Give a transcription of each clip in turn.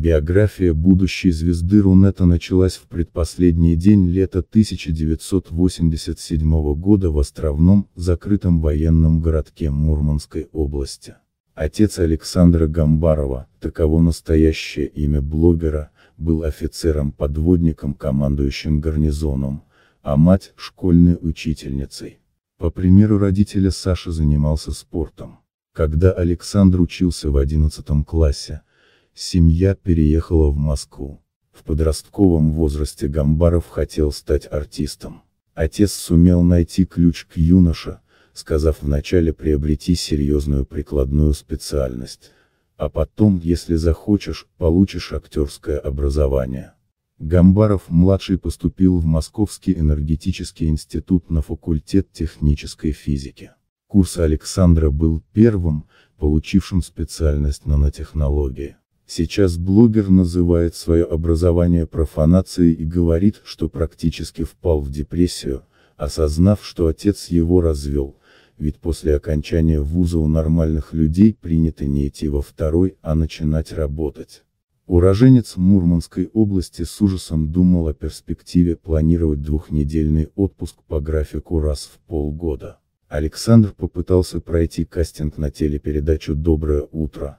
Биография будущей звезды Рунета началась в предпоследний день лета 1987 года в островном, закрытом военном городке Мурманской области. Отец Александра Гамбарова, таково настоящее имя блогера, был офицером-подводником, командующим гарнизоном, а мать – школьной учительницей. По примеру родителя Саша занимался спортом. Когда Александр учился в 11 классе, Семья переехала в Москву. В подростковом возрасте Гамбаров хотел стать артистом. Отец сумел найти ключ к юноше, сказав вначале приобрети серьезную прикладную специальность, а потом, если захочешь, получишь актерское образование. Гамбаров-младший поступил в Московский энергетический институт на факультет технической физики. Курс Александра был первым, получившим специальность нанотехнологии. Сейчас блогер называет свое образование профанацией и говорит, что практически впал в депрессию, осознав, что отец его развел, ведь после окончания вуза у нормальных людей принято не идти во второй, а начинать работать. Уроженец Мурманской области с ужасом думал о перспективе планировать двухнедельный отпуск по графику раз в полгода. Александр попытался пройти кастинг на телепередачу «Доброе утро»,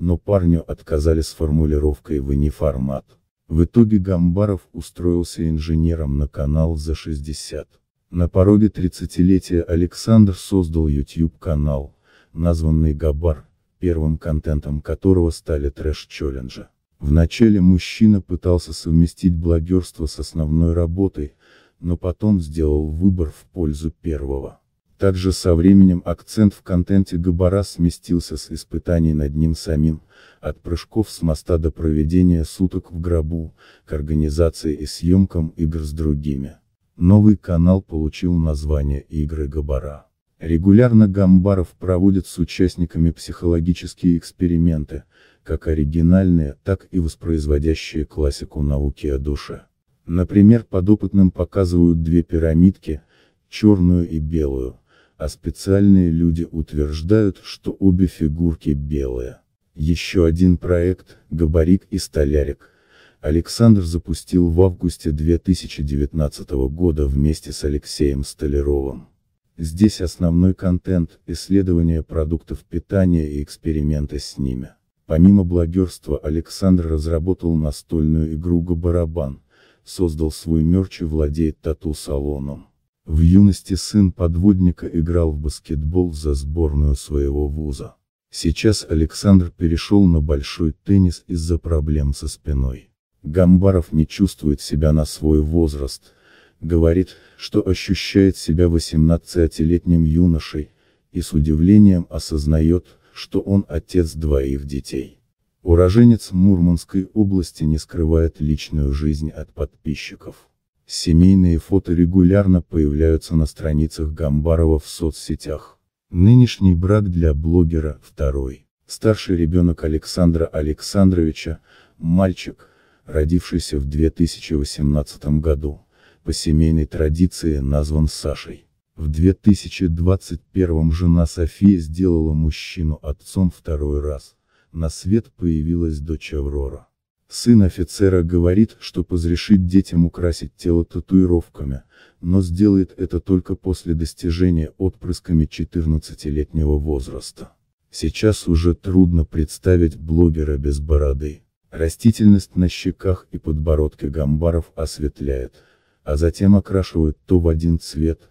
но парню отказали с формулировкой «вы не формат». В итоге Гамбаров устроился инженером на канал за 60. На пороге 30-летия Александр создал YouTube-канал, названный Габар, первым контентом которого стали трэш-челленджи. Вначале мужчина пытался совместить блогерство с основной работой, но потом сделал выбор в пользу первого. Также со временем акцент в контенте Габара сместился с испытаний над ним самим, от прыжков с моста до проведения суток в гробу, к организации и съемкам игр с другими. Новый канал получил название «Игры Габара». Регулярно Гамбаров проводит с участниками психологические эксперименты, как оригинальные, так и воспроизводящие классику науки о душе. Например, подопытным показывают две пирамидки, черную и белую, а специальные люди утверждают, что обе фигурки белые. Еще один проект, габарик и столярик, Александр запустил в августе 2019 года вместе с Алексеем Столяровым. Здесь основной контент – исследование продуктов питания и эксперименты с ними. Помимо блогерства Александр разработал настольную игру «Габарабан», создал свой мерч и владеет тату-салоном. В юности сын подводника играл в баскетбол за сборную своего вуза. Сейчас Александр перешел на большой теннис из-за проблем со спиной. Гамбаров не чувствует себя на свой возраст, говорит, что ощущает себя 18-летним юношей, и с удивлением осознает, что он отец двоих детей. Уроженец Мурманской области не скрывает личную жизнь от подписчиков. Семейные фото регулярно появляются на страницах Гамбарова в соцсетях. Нынешний брак для блогера – второй. Старший ребенок Александра Александровича, мальчик, родившийся в 2018 году, по семейной традиции назван Сашей. В 2021 жена София сделала мужчину отцом второй раз. На свет появилась дочь Аврора. Сын офицера говорит, что разрешит детям украсить тело татуировками, но сделает это только после достижения отпрысками 14-летнего возраста. Сейчас уже трудно представить блогера без бороды. Растительность на щеках и подбородке гамбаров осветляет, а затем окрашивают то в один цвет –